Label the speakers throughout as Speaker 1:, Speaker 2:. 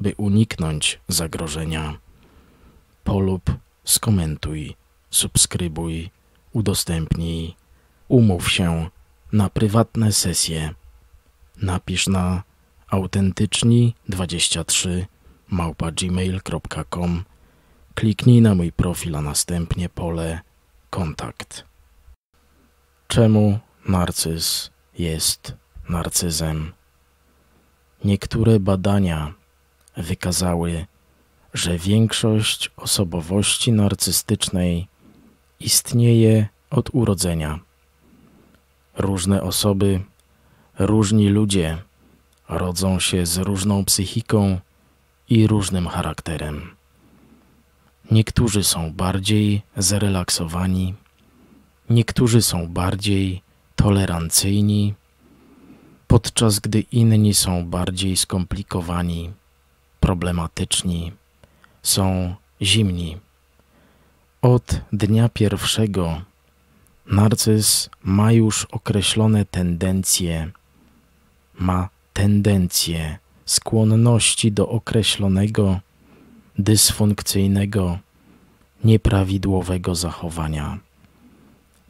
Speaker 1: by uniknąć zagrożenia. Polub, skomentuj, subskrybuj, udostępnij, umów się na prywatne sesje. Napisz na autentyczni23 małpa.gmail.com Kliknij na mój profil, a następnie pole Kontakt. Czemu narcyz jest narcyzem? Niektóre badania wykazały, że większość osobowości narcystycznej istnieje od urodzenia. Różne osoby, różni ludzie rodzą się z różną psychiką i różnym charakterem. Niektórzy są bardziej zrelaksowani, niektórzy są bardziej tolerancyjni, podczas gdy inni są bardziej skomplikowani problematyczni, są zimni. Od dnia pierwszego narcyz ma już określone tendencje, ma tendencje, skłonności do określonego, dysfunkcyjnego, nieprawidłowego zachowania.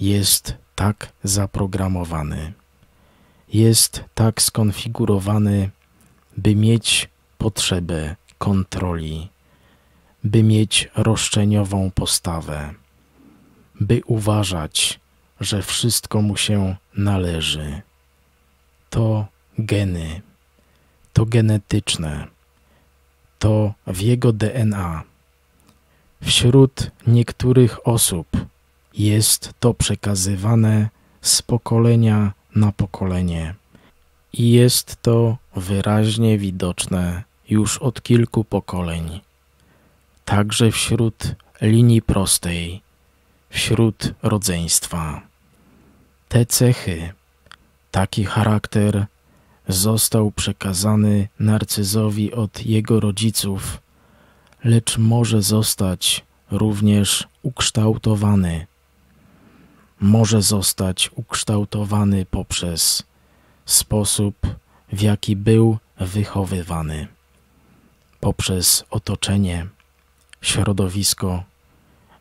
Speaker 1: Jest tak zaprogramowany, jest tak skonfigurowany, by mieć potrzeby kontroli, by mieć roszczeniową postawę, by uważać, że wszystko mu się należy. To geny, to genetyczne, to w jego DNA. Wśród niektórych osób jest to przekazywane z pokolenia na pokolenie i jest to wyraźnie widoczne już od kilku pokoleń, także wśród linii prostej, wśród rodzeństwa. Te cechy, taki charakter został przekazany narcyzowi od jego rodziców, lecz może zostać również ukształtowany. Może zostać ukształtowany poprzez sposób, w jaki był wychowywany poprzez otoczenie, środowisko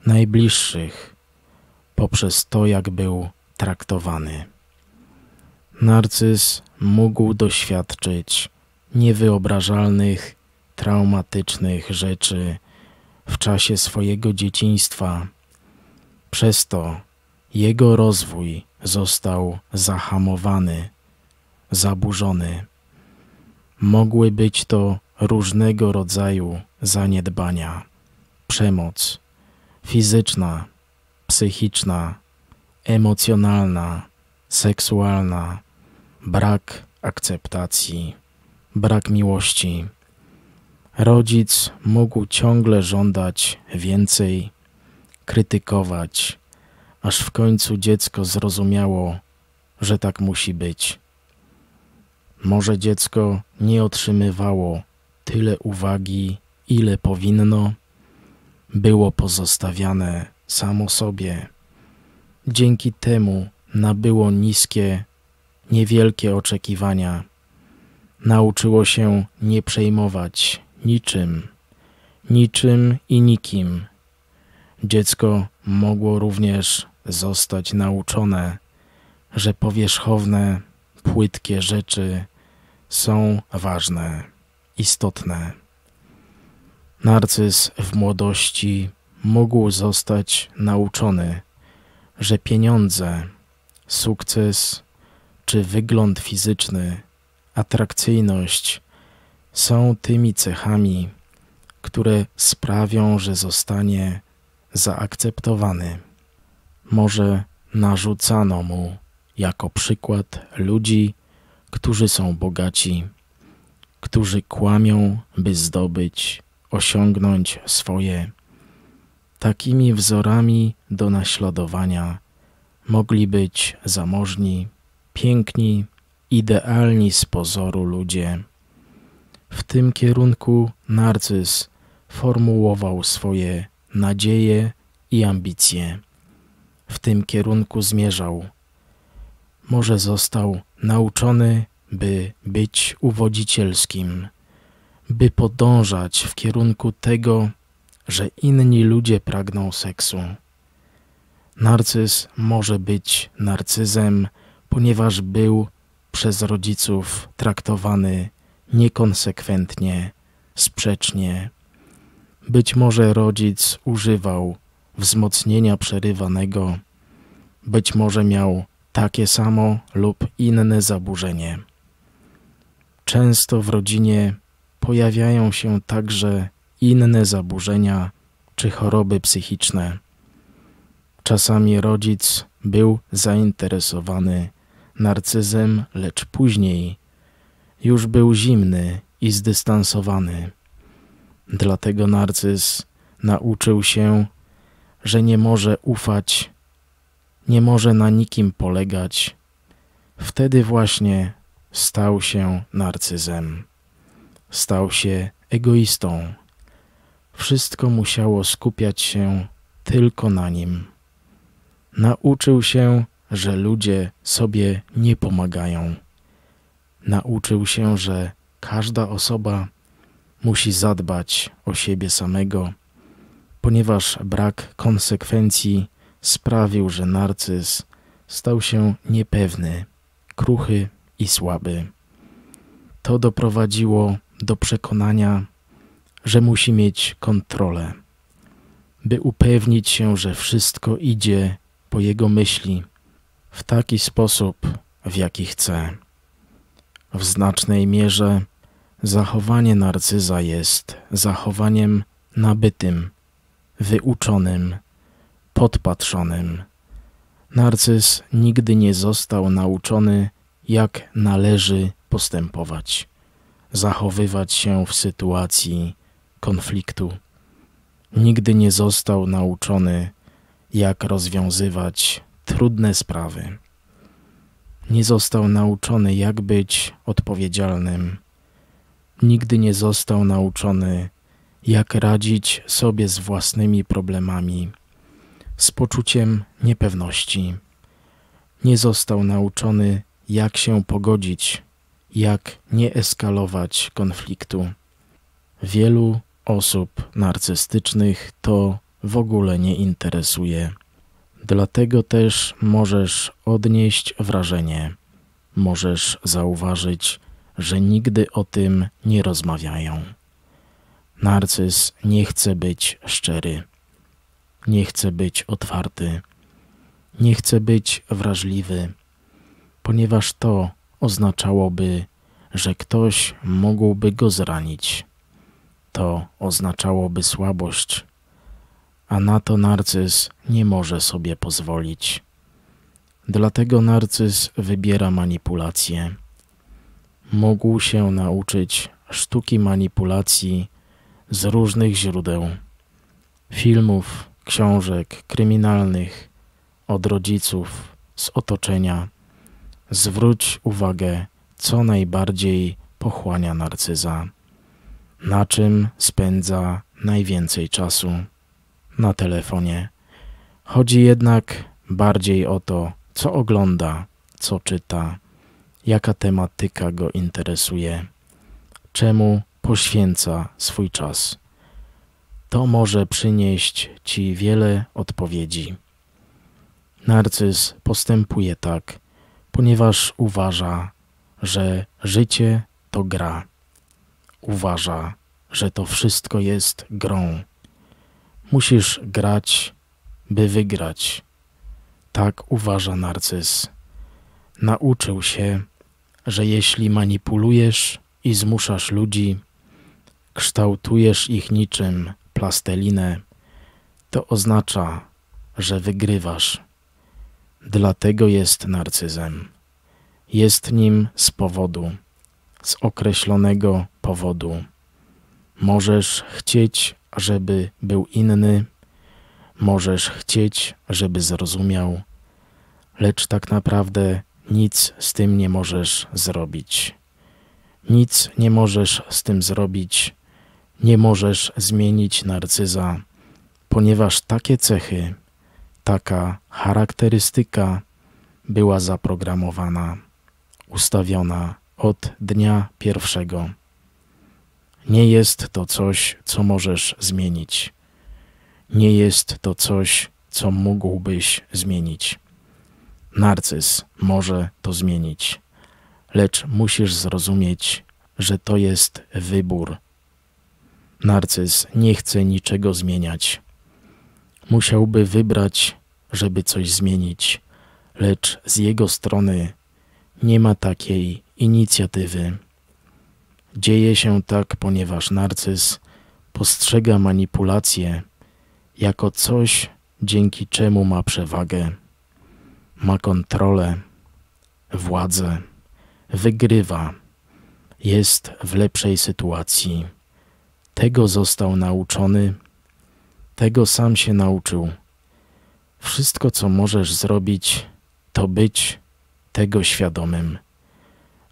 Speaker 1: najbliższych, poprzez to, jak był traktowany. Narcyz mógł doświadczyć niewyobrażalnych, traumatycznych rzeczy w czasie swojego dzieciństwa. Przez to jego rozwój został zahamowany, zaburzony. Mogły być to różnego rodzaju zaniedbania, przemoc fizyczna, psychiczna, emocjonalna, seksualna, brak akceptacji, brak miłości. Rodzic mógł ciągle żądać więcej, krytykować, aż w końcu dziecko zrozumiało, że tak musi być. Może dziecko nie otrzymywało tyle uwagi, ile powinno, było pozostawiane samo sobie. Dzięki temu nabyło niskie, niewielkie oczekiwania. Nauczyło się nie przejmować niczym, niczym i nikim. Dziecko mogło również zostać nauczone, że powierzchowne, płytkie rzeczy są ważne istotne. Narcyz w młodości mógł zostać nauczony, że pieniądze, sukces czy wygląd fizyczny, atrakcyjność są tymi cechami, które sprawią, że zostanie zaakceptowany. Może narzucano mu jako przykład ludzi, którzy są bogaci którzy kłamią, by zdobyć, osiągnąć swoje. Takimi wzorami do naśladowania mogli być zamożni, piękni, idealni z pozoru ludzie. W tym kierunku narcyz formułował swoje nadzieje i ambicje. W tym kierunku zmierzał. Może został nauczony by być uwodzicielskim, by podążać w kierunku tego, że inni ludzie pragną seksu. Narcyz może być narcyzem, ponieważ był przez rodziców traktowany niekonsekwentnie, sprzecznie. Być może rodzic używał wzmocnienia przerywanego, być może miał takie samo lub inne zaburzenie często w rodzinie pojawiają się także inne zaburzenia czy choroby psychiczne. Czasami rodzic był zainteresowany narcyzem, lecz później już był zimny i zdystansowany. Dlatego narcyz nauczył się, że nie może ufać, nie może na nikim polegać. Wtedy właśnie stał się narcyzem. Stał się egoistą. Wszystko musiało skupiać się tylko na nim. Nauczył się, że ludzie sobie nie pomagają. Nauczył się, że każda osoba musi zadbać o siebie samego, ponieważ brak konsekwencji sprawił, że narcyz stał się niepewny, kruchy i słaby. To doprowadziło do przekonania, że musi mieć kontrolę, by upewnić się, że wszystko idzie po jego myśli w taki sposób, w jaki chce. W znacznej mierze zachowanie narcyza jest zachowaniem nabytym, wyuczonym, podpatrzonym. Narcyz nigdy nie został nauczony jak należy postępować, zachowywać się w sytuacji konfliktu. Nigdy nie został nauczony, jak rozwiązywać trudne sprawy. Nie został nauczony, jak być odpowiedzialnym. Nigdy nie został nauczony, jak radzić sobie z własnymi problemami, z poczuciem niepewności. Nie został nauczony, jak się pogodzić, jak nie eskalować konfliktu. Wielu osób narcystycznych to w ogóle nie interesuje. Dlatego też możesz odnieść wrażenie, możesz zauważyć, że nigdy o tym nie rozmawiają. Narcyz nie chce być szczery, nie chce być otwarty, nie chce być wrażliwy ponieważ to oznaczałoby, że ktoś mógłby go zranić. To oznaczałoby słabość, a na to narcyz nie może sobie pozwolić. Dlatego narcyz wybiera manipulację. Mógł się nauczyć sztuki manipulacji z różnych źródeł filmów, książek kryminalnych, od rodziców, z otoczenia zwróć uwagę, co najbardziej pochłania narcyza. Na czym spędza najwięcej czasu? Na telefonie. Chodzi jednak bardziej o to, co ogląda, co czyta, jaka tematyka go interesuje, czemu poświęca swój czas. To może przynieść ci wiele odpowiedzi. Narcyz postępuje tak, ponieważ uważa, że życie to gra. Uważa, że to wszystko jest grą. Musisz grać, by wygrać. Tak uważa narcyz. Nauczył się, że jeśli manipulujesz i zmuszasz ludzi, kształtujesz ich niczym plastelinę, to oznacza, że wygrywasz. Dlatego jest narcyzem. Jest nim z powodu, z określonego powodu. Możesz chcieć, żeby był inny, możesz chcieć, żeby zrozumiał, lecz tak naprawdę nic z tym nie możesz zrobić. Nic nie możesz z tym zrobić, nie możesz zmienić narcyza, ponieważ takie cechy taka charakterystyka była zaprogramowana, ustawiona od dnia pierwszego. Nie jest to coś, co możesz zmienić. Nie jest to coś, co mógłbyś zmienić. Narcyz może to zmienić, lecz musisz zrozumieć, że to jest wybór. Narcyz nie chce niczego zmieniać. Musiałby wybrać żeby coś zmienić, lecz z jego strony nie ma takiej inicjatywy. Dzieje się tak, ponieważ narcyz postrzega manipulację jako coś, dzięki czemu ma przewagę, ma kontrolę, władzę, wygrywa, jest w lepszej sytuacji. Tego został nauczony, tego sam się nauczył wszystko, co możesz zrobić, to być tego świadomym,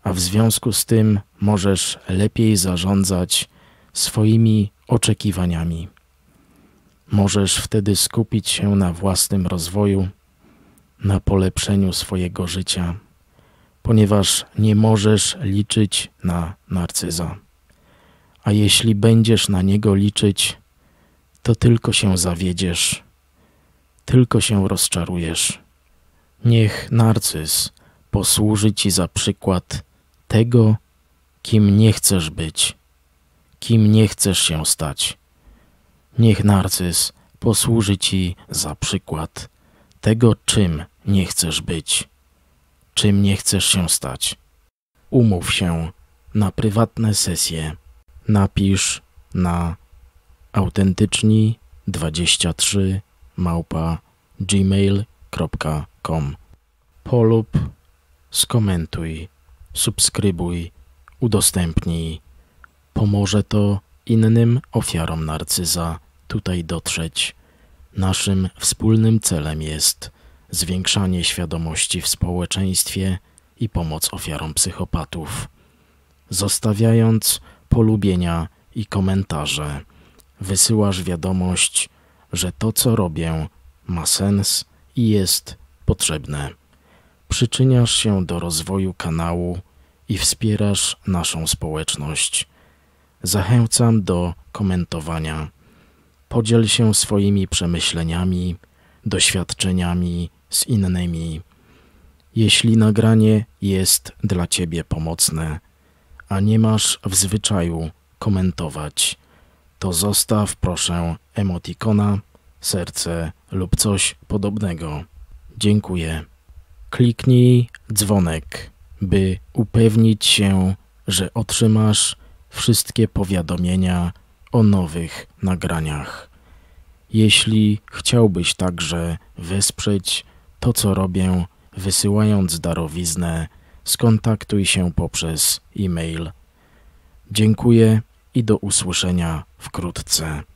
Speaker 1: a w związku z tym możesz lepiej zarządzać swoimi oczekiwaniami. Możesz wtedy skupić się na własnym rozwoju, na polepszeniu swojego życia, ponieważ nie możesz liczyć na narcyza. A jeśli będziesz na niego liczyć, to tylko się zawiedziesz tylko się rozczarujesz. Niech narcyz posłuży ci za przykład tego, kim nie chcesz być, kim nie chcesz się stać. Niech narcyz posłuży ci za przykład tego, czym nie chcesz być, czym nie chcesz się stać. Umów się na prywatne sesje. Napisz na autentyczni 23 małpa gmail.com. Polub, skomentuj, subskrybuj, udostępnij. Pomoże to innym ofiarom narcyza tutaj dotrzeć. Naszym wspólnym celem jest zwiększanie świadomości w społeczeństwie i pomoc ofiarom psychopatów. Zostawiając polubienia i komentarze, wysyłasz wiadomość że to, co robię, ma sens i jest potrzebne. Przyczyniasz się do rozwoju kanału i wspierasz naszą społeczność. Zachęcam do komentowania. Podziel się swoimi przemyśleniami, doświadczeniami z innymi. Jeśli nagranie jest dla Ciebie pomocne, a nie masz w zwyczaju komentować, to zostaw proszę emotikona, serce lub coś podobnego. Dziękuję. Kliknij dzwonek, by upewnić się, że otrzymasz wszystkie powiadomienia o nowych nagraniach. Jeśli chciałbyś także wesprzeć to, co robię, wysyłając darowiznę, skontaktuj się poprzez e-mail. Dziękuję i do usłyszenia wkrótce.